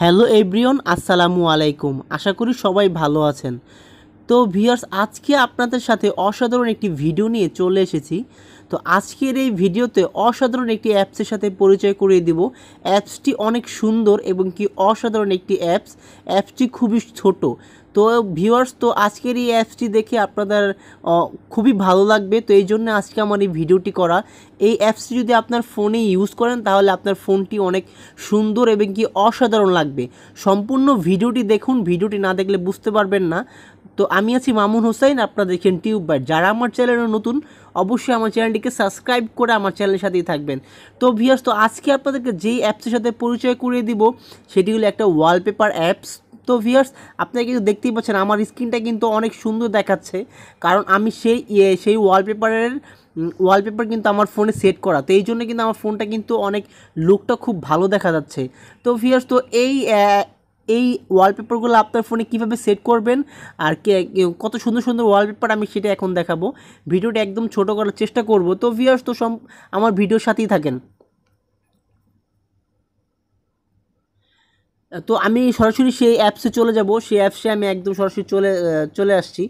hello everyone আসসালামু আলাইকুম আশা করি সবাই ভালো আছেন তো ভিউয়ার্স আজকে আপনাদের সাথে অসাধারণ একটি ভিডিও নিয়ে চলে এসেছি তো আজকের এই ভিডিওতে অসাধারণ একটি অ্যাপসের সাথে পরিচয় করিয়ে দিব অ্যাপসটি অনেক সুন্দর এবং কি অসাধারণ একটি অ্যাপস অ্যাপসটি খুবই ছোট তো ভিউয়ার্স তো আজকের এই অ্যাপসটি দেখে আপনাদের খুবই ভালো লাগবে তো এই জন্য আজকে আমার এই ভিডিওটি করা এই অ্যাপসটি যদি আপনার ফোনে ইউজ করেন তাহলে আপনার ফোনটি অনেক সুন্দর এবং কি অসাধারণ লাগবে সম্পূর্ণ ভিডিওটি দেখুন ভিডিওটি না দেখলে বুঝতে পারবেন না তো আমি আছি মামুন হোসেন আপনারা দেখেন টিউববার যারা আমার চ্যানেলে নতুন অবশ্যই আমার চ্যানেলটিকে সাবস্ক্রাইব করে আমার চ্যানেলের সাথেই থাকবেন তো ভিয়াস তো আজকে আপনাদেরকে যেই অ্যাপসের সাথে পরিচয় করিয়ে দিব সেটি হলো একটা ওয়ালপেপার অ্যাপস তো ভিউয়ার্স আপনারা কিন্তু দেখতেই পাচ্ছেন আমার স্ক্রিনটা কিন্তু অনেক সুন্দর দেখাচ্ছে কারণ আমি সেই ইয়ে, সেই ওয়ালপেপারের ওয়ালপেপার কিন্তু আমার ফোনে সেট করা তো এই জন্য কিন্তু আমার ফোনটা কিন্তু অনেক লুকটা খুব ভালো দেখা যাচ্ছে তো ভিউয়ার্স তো এই এই ওয়ালপেপারগুলো আপনার ফোনে কিভাবে সেট করবেন আর কত সুন্দর সুন্দর ওয়ালপেপার আমি সেটা এখন দেখাবো ভিডিওটা একদম ছোট করার চেষ্টা করব তো ভিউয়ার্স তো সব আমার ভিডিওর সাথেই থাকেন তো আমি সরাসরি সেই অ্যাপসে চলে যাব সেই অ্যাপসে আমি একদম সরাসরি চলে চলে আসছি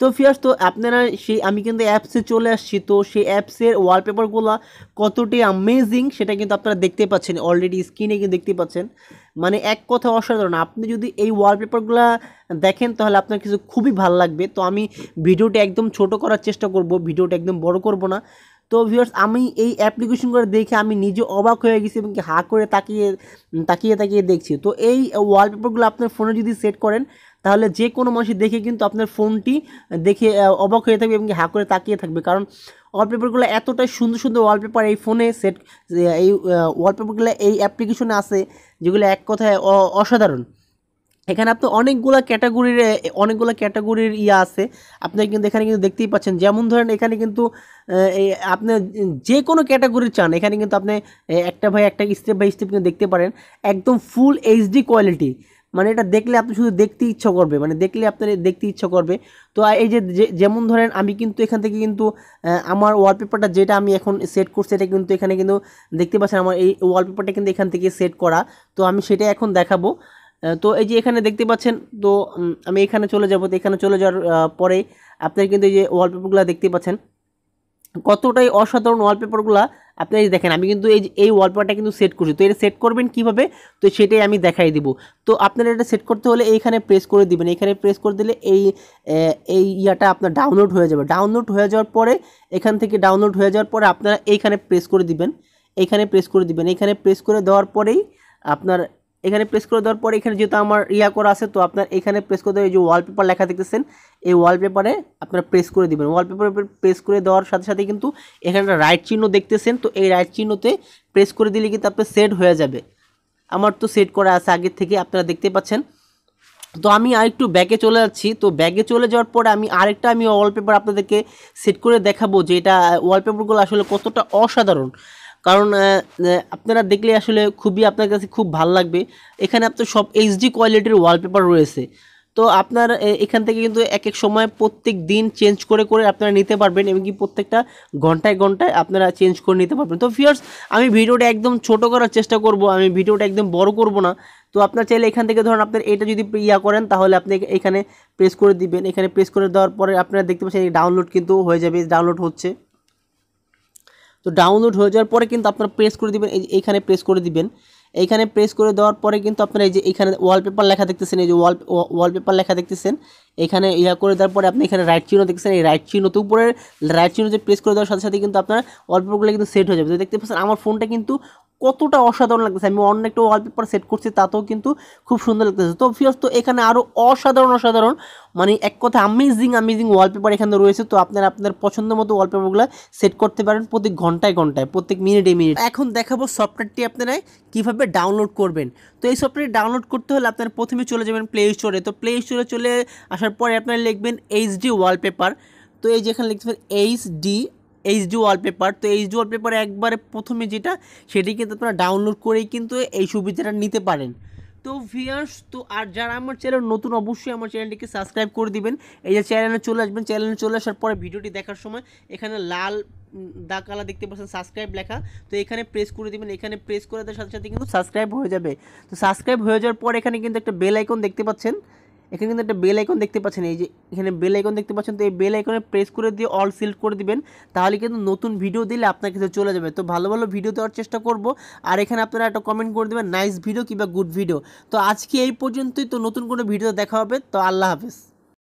তো ফিয়াস তো আপনারা সেই আমি কিন্তু অ্যাপসে চলে আসছি তো সেই অ্যাপসের ওয়ালপেপারগুলো কতটি আমেজিং সেটা কিন্তু আপনারা দেখতে পাচ্ছেন অলরেডি স্ক্রিনে কিন্তু দেখতে পাচ্ছেন মানে এক কথা অসাধারণ আপনি যদি এই ওয়ালপেপারগুলো দেখেন তাহলে আপনার কিছু খুবই ভালো লাগবে তো আমি ভিডিওটি একদম ছোট করার চেষ্টা করব ভিডিওটি একদম বড় করব না তো ভিউয়ার্স আমি এই অ্যাপ্লিকেশনগুলো দেখে আমি নিজে অবাক হয়ে গেছি এবং হা করে তাকিয়ে তাকিয়ে তাকিয়ে দেখছি তো এই ওয়ালপেপারগুলো আপনার ফোনে যদি সেট করেন তাহলে যে কোনো মানুষই দেখে কিন্তু আপনার ফোনটি দেখে অবাক হয়ে থাকবে এবং হা করে তাকিয়ে থাকবে কারণ ওয়ালপেপারগুলো এতটাই সুন্দর সুন্দর ওয়ালপেপার এই ফোনে সেট এই ওয়ালপেপারগুলো এই অ্যাপ্লিকেশনে আছে যেগুলো এক কথায় অসাধারণ এখানে আপনি অনেকগুলো ক্যাটাগরির অনেকগুলো ক্যাটাগরির ইয়ে আছে আপনি কিন্তু এখানে কিন্তু দেখতেই পাচ্ছেন যেমন ধরেন এখানে কিন্তু আপনি যে কোনো ক্যাটাগরি চান এখানে কিন্তু আপনি একটা ভাই একটা স্টেপ বাই স্টেপ কিন্তু দেখতে পারেন একদম ফুল এইচডি কোয়ালিটি মানে এটা দেখলে আপনি শুধু দেখতে ইচ্ছা করবে মানে দেখলে আপনার দেখতে ইচ্ছা করবে তো এই যে যেমন ধরেন আমি কিন্তু এখান থেকে কিন্তু আমার ওয়ালপেপারটা যেটা আমি এখন সেট করছি এটা কিন্তু এখানে কিন্তু দেখতে পাচ্ছেন আমার এই ওয়ালপেপারটা কিন্তু এখান থেকে সেট করা তো আমি সেটা এখন দেখাবো তো এই যে এখানে দেখতে পাচ্ছেন তো আমি এখানে চলে যাব তো এখানে চলে যাওয়ার পরে আপনার কিন্তু এই যে ওয়ালপেপারগুলো দেখতে পাচ্ছেন কতটাই অসাধারণ ওয়ালপেপারগুলো আপনি দেখেন আমি কিন্তু এই এই ওয়ালপেপারটা কিন্তু সেট করছি তো এটা সেট করবেন কিভাবে তো সেটাই আমি দেখাই দিব তো আপনারা এটা সেট করতে হলে এইখানে প্রেস করে দিবেন এখানে প্রেস করে দিলে এই এই ইয়াটা আপনার ডাউনলোড হয়ে যাবে ডাউনলোড হয়ে যাওয়ার পরে এখান থেকে ডাউনলোড হয়ে যাওয়ার পরে আপনারা এইখানে প্রেস করে দিবেন এইখানে প্রেস করে দিবেন এইখানে প্রেস করে দেওয়ার পরেই আপনার এখানে প্রেস করে দেওয়ার পরে এখানে যেহেতু আমার ইয়া করা আছে তো আপনার এখানে প্রেস করে দেওয়া এই যে ওয়ালপেপার লেখা দেখতেছেন এই ওয়ালপেপারে আপনারা প্রেস করে দেবেন ওয়ালপেপার প্রেস করে দেওয়ার সাথে সাথে কিন্তু এখানে রাইট চিহ্ন দেখতেছেন তো এই রাইট চিহ্নতে প্রেস করে দিলে কিন্তু আপনার সেট হয়ে যাবে আমার তো সেট করা আছে আগের থেকে আপনারা দেখতে পাচ্ছেন তো আমি আরেকটু ব্যাগে চলে যাচ্ছি তো ব্যাগে চলে যাওয়ার পরে আমি আরেকটা আমি ওয়ালপেপার আপনাদেরকে সেট করে দেখাবো যে এটা ওয়ালপেপারগুলো আসলে কতটা অসাধারণ কারণ আপনারা দেখলে আসলে খুবই আপনার কাছে খুব ভাল লাগবে এখানে আপনার সব এইচডি কোয়ালিটির ওয়ালপেপার রয়েছে তো আপনার এখান থেকে কিন্তু এক এক সময় প্রত্যেক দিন চেঞ্জ করে করে আপনারা নিতে পারবেন এবং কি প্রত্যেকটা ঘন্টায় ঘন্টায় আপনারা চেঞ্জ করে নিতে পারবেন তো ফিয়ার্স আমি ভিডিওটা একদম ছোট করার চেষ্টা করব আমি ভিডিওটা একদম বড় করব না তো আপনার চাইলে এখান থেকে ধরুন আপনার এটা যদি ইয়া করেন তাহলে আপনি এখানে প্রেস করে দিবেন এখানে প্রেস করে দেওয়ার পরে আপনারা দেখতে পাচ্ছেন ডাউনলোড কিন্তু হয়ে যাবে ডাউনলোড হচ্ছে তো ডাউনলোড হয়ে যাওয়ার পরে কিন্তু আপনারা প্রেস করে দিবেন এই এইখানে প্রেস করে দিবেন এইখানে প্রেস করে দেওয়ার পরে কিন্তু আপনারা এই যে এখানে ওয়ালপেপার লেখা দেখতেছেন এই যে ওয়াল ওয়ালপেপার লেখা দেখতেছেন এখানে ইয়া করে দেওয়ার পরে আপনি এখানে রাইট চিহ্ন দেখতেছেন এই রাইট চিহ্ন তো উপরে রাইট চিহ্ন যে প্রেস করে দেওয়ার সাথে সাথে কিন্তু আপনার ওয়ালপেপারগুলো কিন্তু সেট হয়ে যাবে তো দেখতে পাচ্ছেন আমার ফোনটা কিন্তু কতটা অসাধারণ লাগতেছে আমি অন্য একটা ওয়ালপেপার সেট করছি তাতেও কিন্তু খুব সুন্দর লাগতেছে তো ফিরস তো এখানে আরও অসাধারণ অসাধারণ মানে এক কথা আমেজিং আমেজিং ওয়ালপেপার এখানে রয়েছে তো আপনারা আপনার পছন্দ মতো ওয়ালপেপারগুলো সেট করতে পারেন প্রতি ঘন্টায় ঘন্টায় প্রত্যেক মিনিটে মিনিট এখন দেখাবো সফটওয়্যারটি আপনারা কীভাবে ডাউনলোড করবেন তো এই সফটওয়্যার ডাউনলোড করতে হলে আপনারা প্রথমে চলে যাবেন প্লে স্টোরে তো প্লে স্টোরে চলে আসার পরে আপনারা লিখবেন এইচডি ওয়ালপেপার তো এই যেখানে লিখতে এইচ এইচডি এইচডি ওয়ালপেপার তো এইচডি ওয়ালপেপার একবারে প্রথমে যেটা সেটি কিন্তু আপনারা ডাউনলোড করেই কিন্তু এই সুবিধাটা নিতে পারেন তো ভিয়ার্স তো আর যারা আমার চ্যানেল নতুন অবশ্যই আমার চ্যানেলটিকে সাবস্ক্রাইব করে দিবেন এই যে চ্যানেলে চলে আসবেন চ্যানেলে চলে আসার পরে ভিডিওটি দেখার সময় এখানে লাল দাকালা দেখতে পাচ্ছেন সাবস্ক্রাইব লেখা তো এখানে প্রেস করে দিবেন এখানে প্রেস করে দেওয়ার সাথে সাথে কিন্তু সাবস্ক্রাইব হয়ে যাবে তো সাবস্ক্রাইব হয়ে যাওয়ার পর এখানে কিন্তু একটা বেল আইকন দেখতে পাচ্ছেন এখানে কিন্তু একটা বেল আইকন দেখতে পাচ্ছেন এই যে এখানে বেল আইকন দেখতে পাচ্ছেন তো এই বেল আইকনে প্রেস করে দিয়ে অল সিলেক্ট করে দিবেন তাহলে কিন্তু নতুন ভিডিও দিলে আপনার কাছে চলে যাবে তো ভালো ভালো ভিডিও দেওয়ার চেষ্টা করব আর এখানে আপনারা একটা কমেন্ট করে দেবেন নাইস ভিডিও কিংবা গুড ভিডিও তো আজকে এই পর্যন্তই তো নতুন কোনো ভিডিও দেখা হবে তো আল্লাহ হাফেজ